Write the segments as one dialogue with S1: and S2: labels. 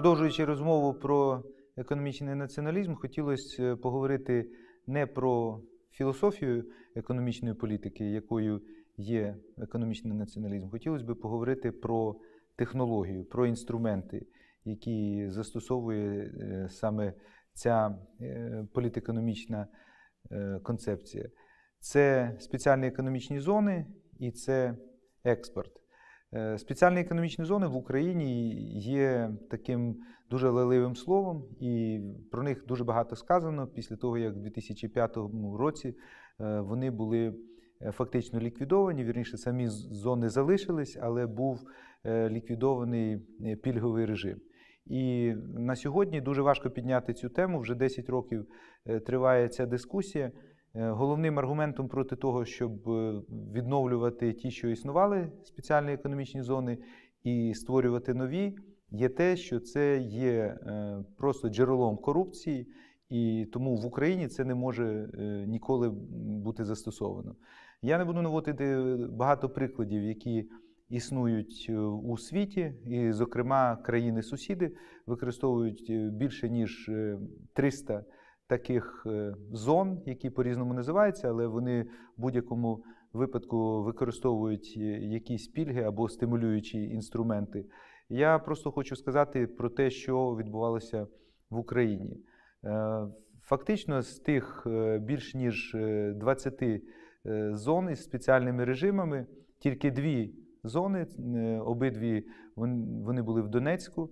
S1: Продовжуючи розмову про економічний націоналізм, хотілося е, поговорити не про філософію економічної політики, якою є економічний націоналізм, хотілося би поговорити про технологію, про інструменти, які застосовує е, саме ця е, політекономічна концепція. Це спеціальні економічні зони і це експорт. Е, спеціальні економічні зони в Україні є таким дуже лаливим словом, і про них дуже багато сказано після того, як в 2005 році е, вони були е, фактично ліквідовані. Вірніше самі зони залишились, але був ліквідований пільговий режим. І на сьогодні дуже важко підняти цю тему. Вже 10 років триває ця дискусія. Е, головним аргументом проти того, щоб е, відновлювати ті, що існували спеціальні економічні зони, і створювати нові, є те, що це є е, просто джерелом корупції, і тому в Україні це не може ніколи бути застосовано. Я не буду наводити багато прикладів, які існують у світі, і, зокрема, країни-сусіди використовують більше ніж 300 таких е, зон, які по-різному називаються, але вони в будь-якому випадку використовують е, якісь пільги або стимулюючі інструменти. Я просто хочу сказати про те, що відбувалося в Україні. Е, фактично з тих більш ніж 20 зон із спеціальними режимами, тільки дві зони, обидві вони були в Донецьку,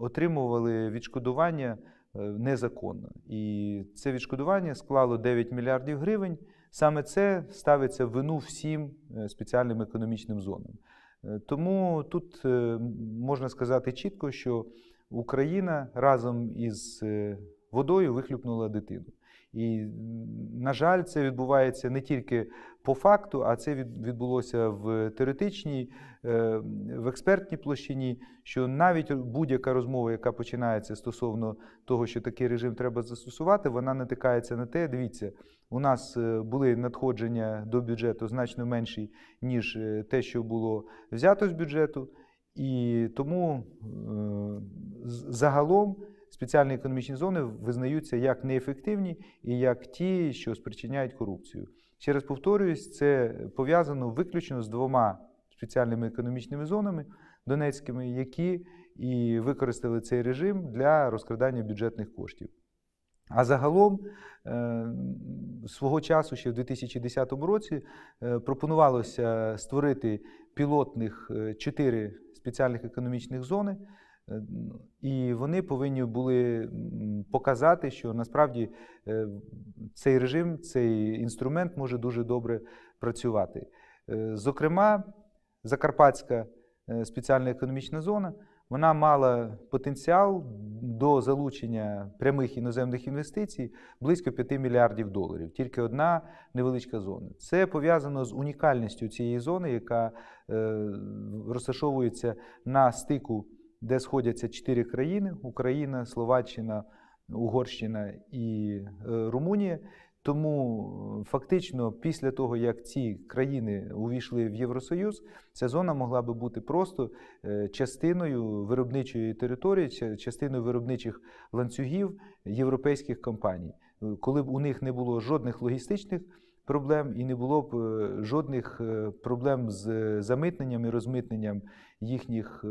S1: отримували відшкодування. Е, незаконно. І це відшкодування склало 9 мільярдів гривень. Саме це ставиться в вину всім е, спеціальним економічним зонам. Е, тому тут можна сказати чітко, що Україна разом із водою вихлюпнула дитину. І, на жаль, це відбувається не тільки по факту, а це відбулося в теоретичній, е, в експертній площині, що навіть будь-яка розмова, яка починається стосовно того, що такий режим треба застосувати, вона натикається на те. Дивіться, у нас е, були надходження до бюджету значно менші, ніж е, те, що було взято з бюджету, і тому загалом спеціальні економічні зони визнаються як неефективні і як ті, що спричиняють корупцію. Ще раз повторююсь, це пов'язано виключно з двома спеціальними економічними зонами донецькими, які і використали цей режим для розкрадання бюджетних коштів. А загалом е, свого часу, ще в 2010 році, е, пропонувалося створити пілотних е, чотири спеціальних економічних зони. Е, ну, і вони повинні були показати, що насправді е, цей режим, цей інструмент може дуже добре працювати. Е, зокрема, Закарпатська спеціальна економічна зона вона мала потенціал до залучення прямих іноземних інвестицій близько 5 мільярдів доларів. Тільки одна невеличка зона. Це пов'язано з унікальністю цієї зони, яка розташовується на стику де сходяться чотири країни: Україна, Словаччина, Угорщина і е, Румунія. Тому е, фактично, після того, як ці країни увійшли в Євросоюз, ця зона могла би бути просто е, частиною виробничої території, частиною виробничих ланцюгів європейських компаній, коли б у них не було жодних логістичних проблем і не було б е, жодних е, проблем з е, замитненням і розмитненням їхніх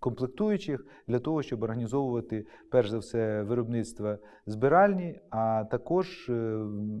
S1: комплектуючих для того, щоб організовувати перш за все виробництва збиральні, а також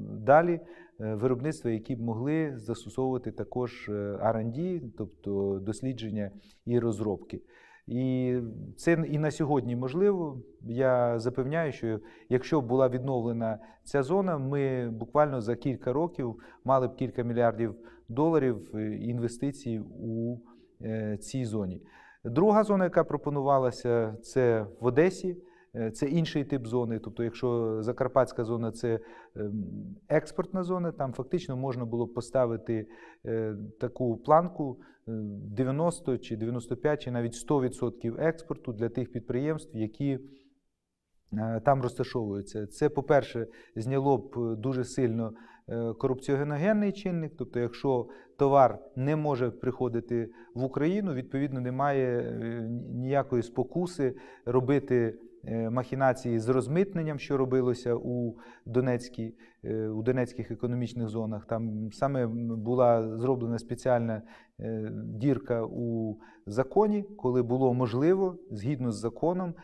S1: далі виробництва, які б могли застосовувати також R&D, тобто дослідження і розробки. І це і на сьогодні можливо. Я запевняю, що якщо б була відновлена ця зона, ми буквально за кілька років мали б кілька мільярдів доларів е, інвестицій у е, цій зоні. Друга зона, яка пропонувалася, це в Одесі. Е, це інший тип зони. Тобто, якщо Закарпатська зона це ем, експортна зона, там фактично можна було поставити е, таку планку 90 е, чи 95, чи навіть 100% експорту для тих підприємств, які там розташовуються. Це, по-перше, зняло б дуже сильно корупціогеногенний чинник, тобто, якщо товар не може приходити в Україну, відповідно немає ніякої спокуси робити. Е, махінації з розмитненням, що робилося у Донецькій, е, у Донецьких економічних зонах. Там саме була зроблена спеціальна е, дірка у законі, коли було можливо згідно з законом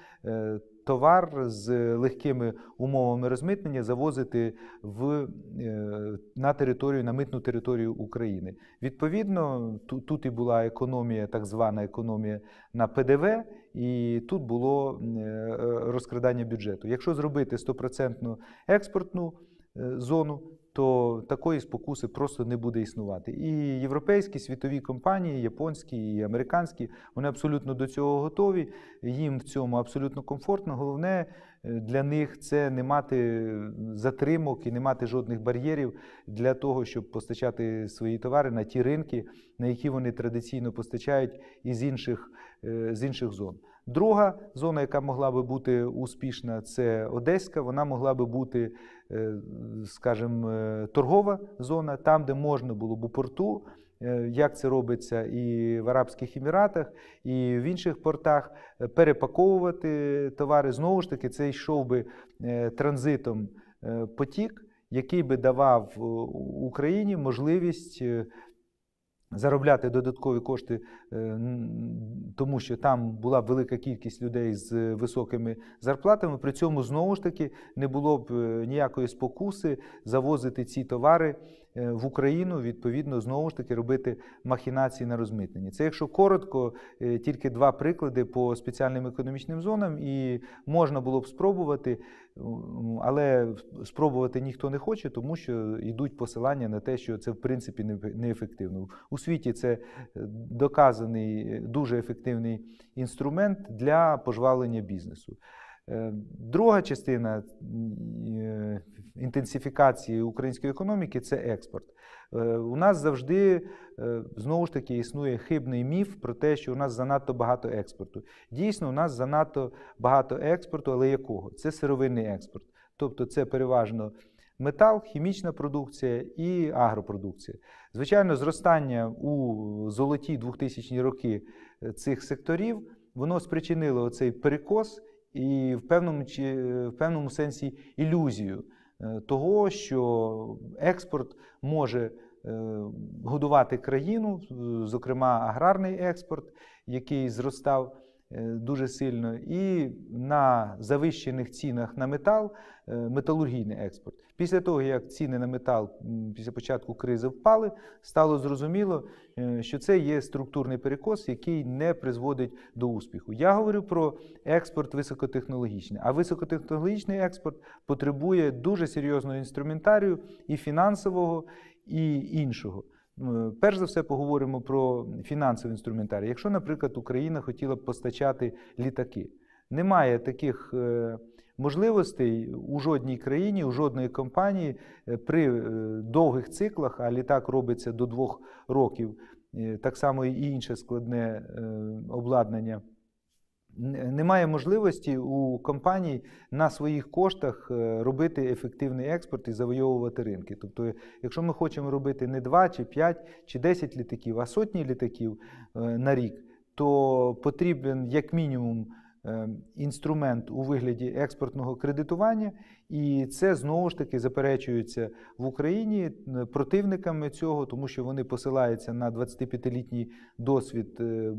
S1: товар з легкими умовами розмитнення завозити в, е, на територію, на митну територію України. Відповідно, тут тут і була економія, так звана економія на ПДВ, і тут було е, розкрадання бюджету. Якщо зробити стопроцентну експортну е, зону, то такої спокуси просто не буде існувати. І європейські світові компанії, японські і американські, вони абсолютно до цього готові. Їм в цьому абсолютно комфортно. Головне е, для них це не мати затримок і не мати жодних бар'єрів для того, щоб постачати свої товари на ті ринки, на які вони традиційно постачають із інших. Е, з інших зон. Друга зона, яка могла би бути успішна, це Одеська. Вона могла би бути, е, скажімо, е, торгова зона, там, де можна було б у порту. Як це робиться і в Арабських Еміратах, і в інших портах перепаковувати товари. Знову ж таки, це йшов би транзитом потік, який би давав Україні можливість заробляти додаткові кошти Е, тому що там була б велика кількість людей з високими зарплатами. При цьому знову ж таки не було б е, ніякої спокуси завозити ці товари е, в Україну, відповідно, знову ж таки робити махінації на розмитненні. Це, якщо коротко, тільки два приклади по спеціальним економічним зонам, і можна було б спробувати, але спробувати ніхто не хоче, тому що йдуть посилання на те, що це в принципі неефективно. У світі це доказано доказаний е, дуже ефективний інструмент для пожвавлення бізнесу. Е, друга частина е, інтенсифікації української економіки це експорт. У нас завжди знову ж таки існує хибний міф про те, що у нас занадто багато експорту. Дійсно, у нас занадто багато експорту, але якого? Це сировинний експорт. Тобто, це переважно метал, хімічна продукція і агропродукція. Звичайно, зростання у золоті 2000-ні роки е, цих секторів воно спричинило оцей перекос і в певному, е, в певному сенсі ілюзію е, того, що експорт може. Годувати країну, зокрема аграрний експорт, який зростав дуже сильно, і на завищених цінах на метал металургійний експорт. Після того, як ціни на метал після початку кризи впали, стало зрозуміло, е, що це є структурний перекос, який не призводить до успіху. Я говорю про експорт високотехнологічний, а високотехнологічний експорт потребує дуже серйозного інструментарію і фінансового, і іншого. Е, перш за все поговоримо про фінансовий інструментарій. Якщо, наприклад, Україна хотіла б постачати літаки, немає таких. Е, Можливостей у жодній країні, у жодної компанії е, при е, довгих циклах, а літак робиться до двох років, е, так само і інше складне обладнання. Немає можливості у компаній на своїх коштах робити ефективний експорт і завойовувати ринки. Тобто, якщо ми хочемо робити не 2, чи 5, чи 10 літаків, а сотні літаків на рік, то потрібен як мінімум. Ем, інструмент у вигляді експортного кредитування, і це знову ж таки заперечується в Україні е, противниками цього, тому що вони посилаються на 25-літній досвід е,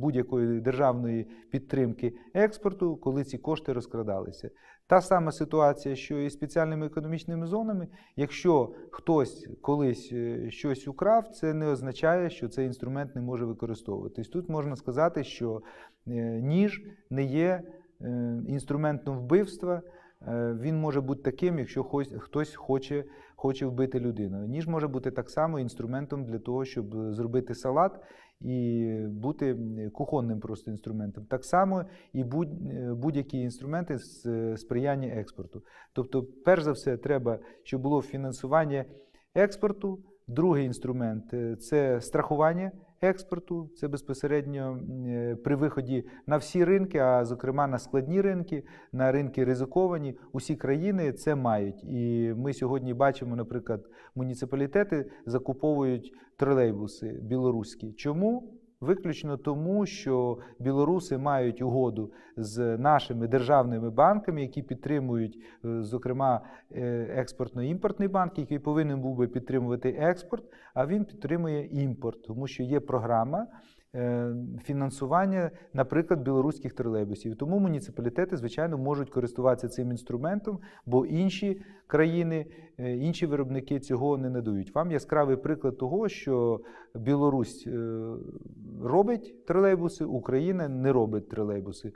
S1: будь-якої державної підтримки експорту, коли ці кошти розкрадалися. Та сама ситуація, що і спеціальними економічними зонами. Якщо хтось колись е, щось украв, це не означає, що цей інструмент не може використовуватись. Тут можна сказати, що ніж не є інструментом вбивства. Е, він може бути таким, якщо хтось хоче хоче вбити людину. Ніж може бути так само інструментом для того, щоб зробити салат і бути кухонним просто інструментом. Так само і е, будь-які інструменти з сприяння експорту. Тобто, перш за все, треба, щоб було фінансування експорту. Другий інструмент е, це страхування експорту, це безпосередньо е, при виході на всі ринки, а зокрема на складні ринки, на ринки ризиковані. Усі країни це мають. І ми сьогодні бачимо, наприклад, муніципалітети закуповують тролейбуси білоруські. Чому? Виключно тому, що білоруси мають угоду з нашими державними банками, які підтримують, е, зокрема, е, експортно-імпортний банк, який повинен був би підтримувати експорт, а він підтримує імпорт, тому що є програма. Е, фінансування, наприклад, білоруських тролейбусів. Тому муніципалітети, звичайно, можуть користуватися цим інструментом, бо інші країни, е, інші виробники цього не надають. Вам яскравий приклад того, що Білорусь е, робить тролейбуси, Україна не робить тролейбуси.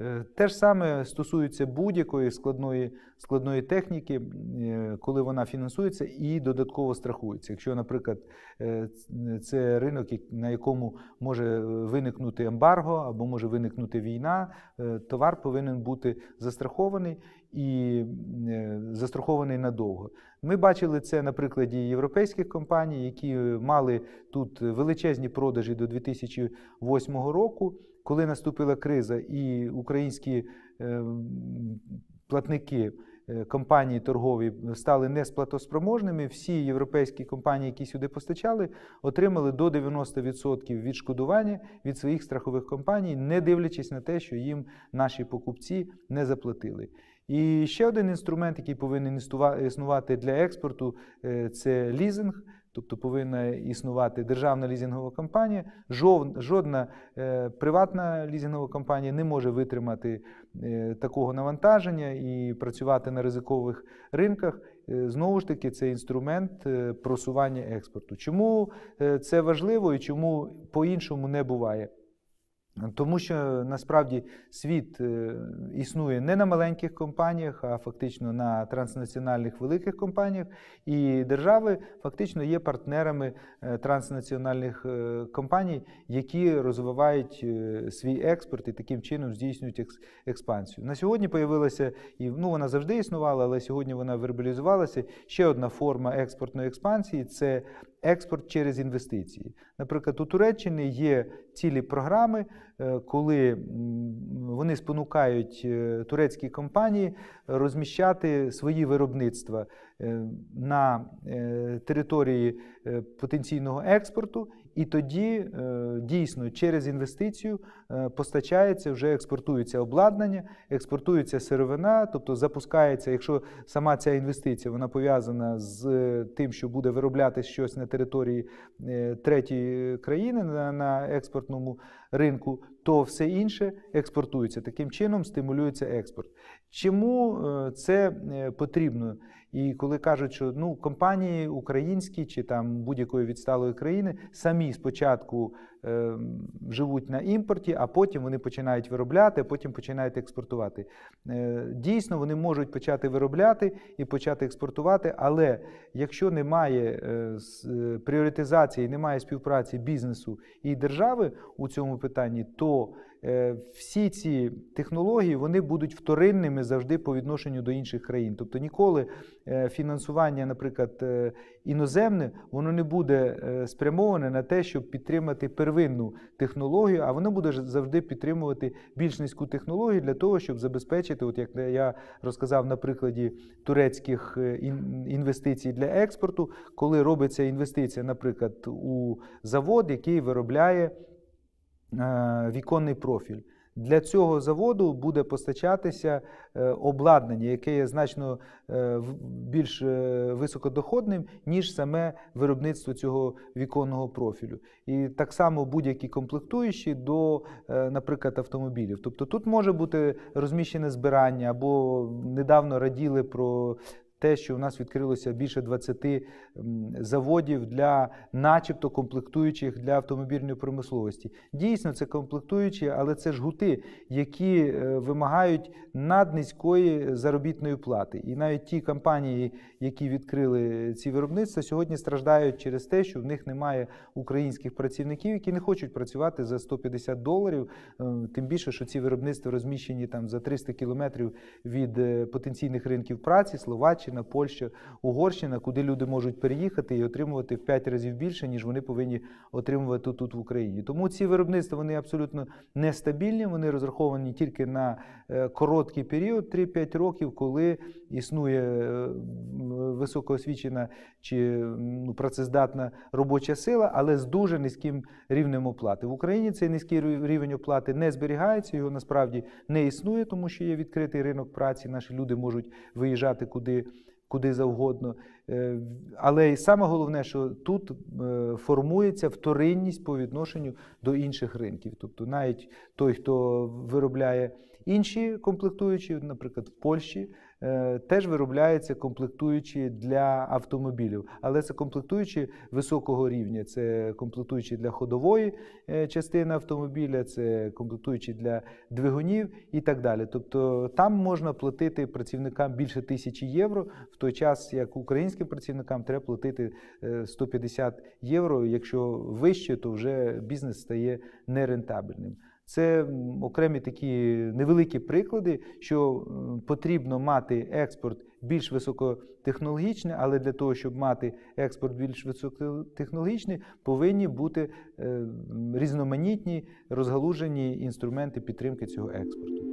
S1: Е, те ж саме стосується будь-якої складної складної техніки, е, коли вона фінансується і додатково страхується. Якщо, наприклад, е, це ринок, на якому може виникнути ембарго або може виникнути війна, товар повинен бути застрахований і застрахований надовго. Ми бачили це на прикладі європейських компаній, які мали тут величезні продажі до 2008 року коли наступила криза, і українські е, платники е, компанії торгові стали несплатоспроможними, всі європейські компанії, які сюди постачали, отримали до 90% відшкодування від своїх страхових компаній, не дивлячись на те, що їм наші покупці не заплатили. І ще один інструмент, який повинен існувати для експорту, е, це лізинг. Тобто повинна існувати державна лізингова компанія, жодна е, приватна лізінгова компанія не може витримати е, такого навантаження і працювати на ризикових ринках. Е, знову ж таки, це інструмент просування експорту. Чому це важливо і чому по-іншому не буває? Тому що насправді світ е, існує не на маленьких компаніях, а фактично на транснаціональних великих компаніях, і держави фактично є партнерами е, транснаціональних е, компаній, які розвивають свій експорт і таким чином здійснюють експансію. На сьогодні появилася і ну вона завжди існувала, але сьогодні вона вербалізувалася. Ще одна форма експортної експансії це експорт через інвестиції. Наприклад, у Туреччини є цілі програми, е, коли вони спонукають е, турецькі компанії розміщати свої виробництва е, на території потенційного експорту. І тоді е, дійсно через інвестицію е, постачається, вже експортується обладнання, експортується сировина, тобто запускається, якщо сама ця інвестиція вона пов'язана з е, тим, що буде виробляти щось на території третьої країни на експортному ринку, то все інше експортується. Таким чином стимулюється експорт. Чому це потрібно? І коли кажуть, що ну компанії українські чи там будь-якої відсталої країни самі спочатку Ем, живуть на імпорті, а потім вони починають виробляти, а потім починають експортувати. Е, дійсно, вони можуть почати виробляти і почати експортувати, але якщо немає е, е, пріоритизації, немає співпраці бізнесу і держави у цьому питанні, то всі ці технології вони будуть вторинними завжди по відношенню до інших країн. Тобто ніколи фінансування, наприклад, іноземне, воно не буде е, спрямоване на те, щоб підтримати первинну технологію, а воно буде завжди підтримувати більш низьку технологію для того, щоб забезпечити, от як я розказав на прикладі турецьких е, інвестицій для експорту, коли робиться інвестиція, наприклад, у завод, який виробляє. Е, віконний профіль для цього заводу буде постачатися е, обладнання, яке є значно е, більш е, високодоходним, ніж саме виробництво цього віконного профілю. І так само будь-які комплектуючі до, наприклад, автомобілів. Тобто тут може бути розміщене збирання або недавно раділи про те, що у нас відкрилося більше 20 заводів для, начебто, комплектуючих для автомобільної промисловості. Дійсно, це комплектуючі, але це ж гути, які е, вимагають наднизької заробітної плати. І навіть ті компанії, які відкрили ці виробництва, сьогодні страждають через те, що в них немає українських працівників, які не хочуть працювати за 150 доларів. Е, тим більше, що ці виробництва розміщені там за 300 кілометрів від е, потенційних ринків праці, Словаччини. Словаччина, Польща, Угорщина, куди люди можуть переїхати і отримувати в 5 разів більше, ніж вони повинні отримувати тут в Україні. Тому ці виробництва вони абсолютно нестабільні. Вони розраховані тільки на е, короткий період, 3-5 років, коли існує е, високоосвічена чи ну, працездатна робоча сила, але з дуже низьким рівнем оплати. В Україні цей низький рівень оплати не зберігається, його насправді не існує, тому що є відкритий ринок праці. Наші люди можуть виїжджати куди куди завгодно. Е, але і саме головне, що тут е, формується вторинність по відношенню до інших ринків. Тобто, навіть той, хто виробляє інші комплектуючі, наприклад, в Польщі. Е, теж виробляються комплектуючі для автомобілів, але це комплектуючі високого рівня. Це комплектуючі для ходової е, частини автомобіля, це комплектуючі для двигунів і так далі. Тобто там можна платити працівникам більше тисячі євро, в той час як українським працівникам треба платити 150 е, євро. Якщо вище, то вже бізнес стає нерентабельним. Це окремі такі невеликі приклади, що потрібно мати експорт більш високотехнологічний, але для того, щоб мати експорт більш високотехнологічний, повинні бути е, різноманітні розгалужені інструменти підтримки цього експорту.